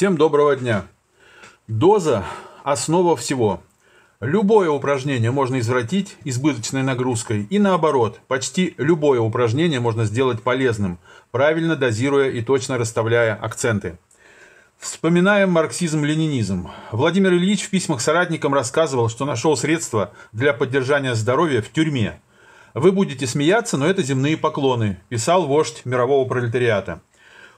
Всем доброго дня. Доза – основа всего. Любое упражнение можно извратить избыточной нагрузкой и наоборот, почти любое упражнение можно сделать полезным, правильно дозируя и точно расставляя акценты. Вспоминаем марксизм-ленинизм. Владимир Ильич в письмах соратникам рассказывал, что нашел средства для поддержания здоровья в тюрьме. «Вы будете смеяться, но это земные поклоны», – писал вождь мирового пролетариата.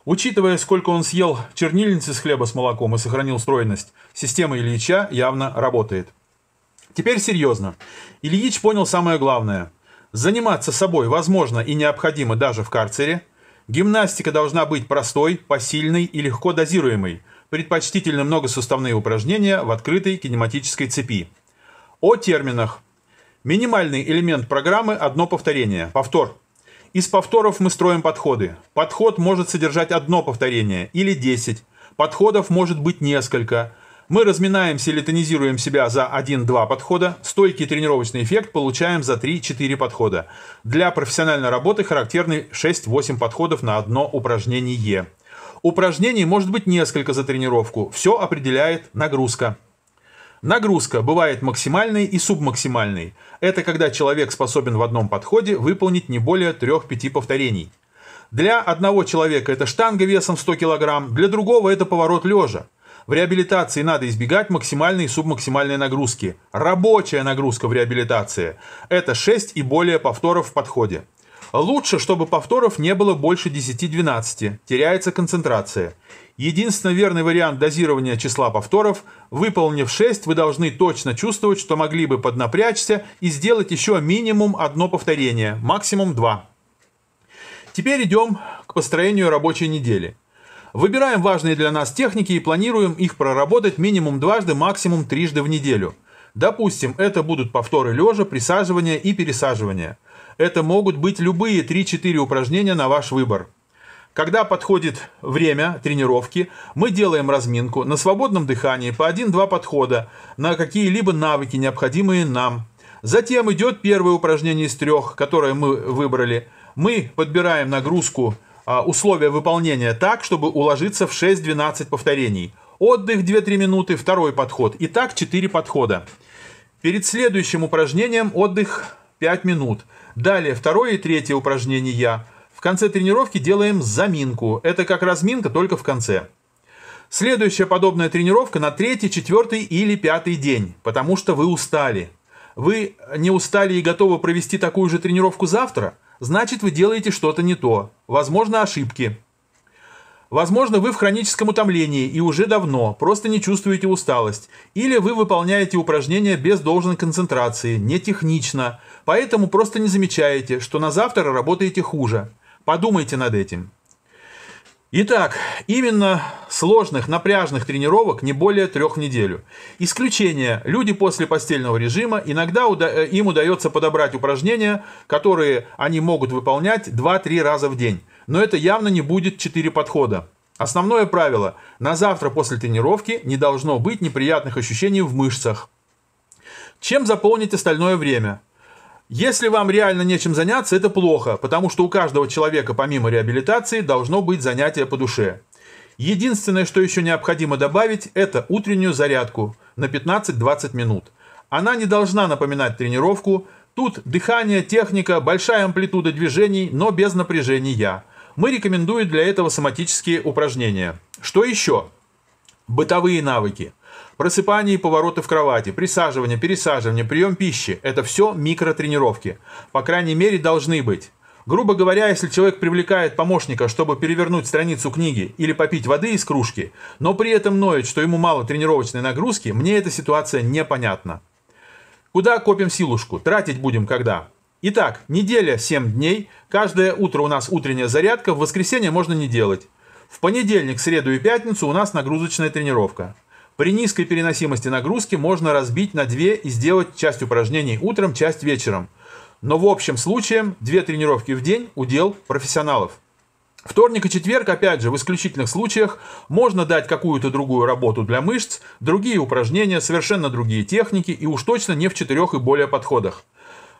Учитывая, сколько он съел чернильницы с хлеба с молоком и сохранил стройность, система Ильича явно работает. Теперь серьезно. Ильич понял самое главное. Заниматься собой возможно и необходимо даже в карцере. Гимнастика должна быть простой, посильной и легко дозируемой. Предпочтительно многосуставные упражнения в открытой кинематической цепи. О терминах. Минимальный элемент программы – одно повторение. Повтор. Из повторов мы строим подходы. Подход может содержать одно повторение или 10. Подходов может быть несколько. Мы разминаемся или тонизируем себя за 1-2 подхода. Стойкий тренировочный эффект получаем за 3-4 подхода. Для профессиональной работы характерны 6-8 подходов на одно упражнение. Упражнений может быть несколько за тренировку. Все определяет нагрузка. Нагрузка бывает максимальной и субмаксимальной. Это когда человек способен в одном подходе выполнить не более 3-5 повторений. Для одного человека это штанга весом 100 кг, для другого это поворот лежа. В реабилитации надо избегать максимальной и субмаксимальной нагрузки. Рабочая нагрузка в реабилитации – это 6 и более повторов в подходе. Лучше, чтобы повторов не было больше 10-12, теряется концентрация. Единственный верный вариант дозирования числа повторов – выполнив 6, вы должны точно чувствовать, что могли бы поднапрячься и сделать еще минимум одно повторение, максимум 2. Теперь идем к построению рабочей недели. Выбираем важные для нас техники и планируем их проработать минимум дважды, максимум трижды в неделю. Допустим, это будут повторы лежа, присаживания и пересаживания – это могут быть любые 3-4 упражнения на ваш выбор. Когда подходит время тренировки, мы делаем разминку на свободном дыхании по 1-2 подхода на какие-либо навыки, необходимые нам. Затем идет первое упражнение из трех, которое мы выбрали. Мы подбираем нагрузку, а, условия выполнения так, чтобы уложиться в 6-12 повторений. Отдых 2-3 минуты, второй подход. И так 4 подхода. Перед следующим упражнением отдых 5 минут. Далее второе и третье упражнение я. В конце тренировки делаем заминку. Это как разминка, только в конце. Следующая подобная тренировка на третий, четвертый или пятый день, потому что вы устали. Вы не устали и готовы провести такую же тренировку завтра? Значит, вы делаете что-то не то. Возможно, ошибки. Возможно, вы в хроническом утомлении и уже давно, просто не чувствуете усталость. Или вы выполняете упражнения без должной концентрации, не технично, поэтому просто не замечаете, что на завтра работаете хуже. Подумайте над этим. Итак, именно сложных, напряжных тренировок не более трех недель. Исключение. Люди после постельного режима иногда уда э, им удается подобрать упражнения, которые они могут выполнять 2-3 раза в день. Но это явно не будет 4 подхода. Основное правило. На завтра после тренировки не должно быть неприятных ощущений в мышцах. Чем заполнить остальное время? Если вам реально нечем заняться, это плохо, потому что у каждого человека помимо реабилитации должно быть занятие по душе. Единственное, что еще необходимо добавить, это утреннюю зарядку на 15-20 минут. Она не должна напоминать тренировку. Тут дыхание, техника, большая амплитуда движений, но без напряжения. Мы рекомендуем для этого соматические упражнения. Что еще? Бытовые навыки. Просыпание и повороты в кровати, присаживание, пересаживание, прием пищи – это все микротренировки. По крайней мере, должны быть. Грубо говоря, если человек привлекает помощника, чтобы перевернуть страницу книги или попить воды из кружки, но при этом ноет, что ему мало тренировочной нагрузки, мне эта ситуация непонятна. Куда копим силушку? Тратить будем когда? Итак, неделя 7 дней, каждое утро у нас утренняя зарядка, в воскресенье можно не делать. В понедельник, среду и пятницу у нас нагрузочная тренировка. При низкой переносимости нагрузки можно разбить на две и сделать часть упражнений утром, часть вечером – но в общем случае две тренировки в день – удел профессионалов. Вторник и четверг, опять же, в исключительных случаях можно дать какую-то другую работу для мышц, другие упражнения, совершенно другие техники и уж точно не в четырех и более подходах.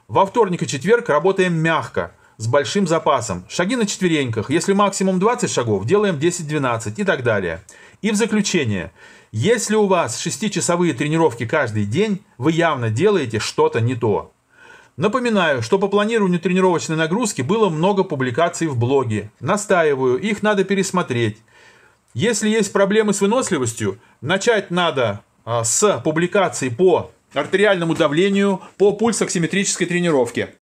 Во вторник и четверг работаем мягко, с большим запасом. Шаги на четвереньках, если максимум 20 шагов, делаем 10-12 и так далее. И в заключение, если у вас 6-часовые тренировки каждый день, вы явно делаете что-то не то. Напоминаю, что по планированию тренировочной нагрузки было много публикаций в блоге. Настаиваю, их надо пересмотреть. Если есть проблемы с выносливостью, начать надо а, с публикаций по артериальному давлению, по пульсоксиметрической тренировке.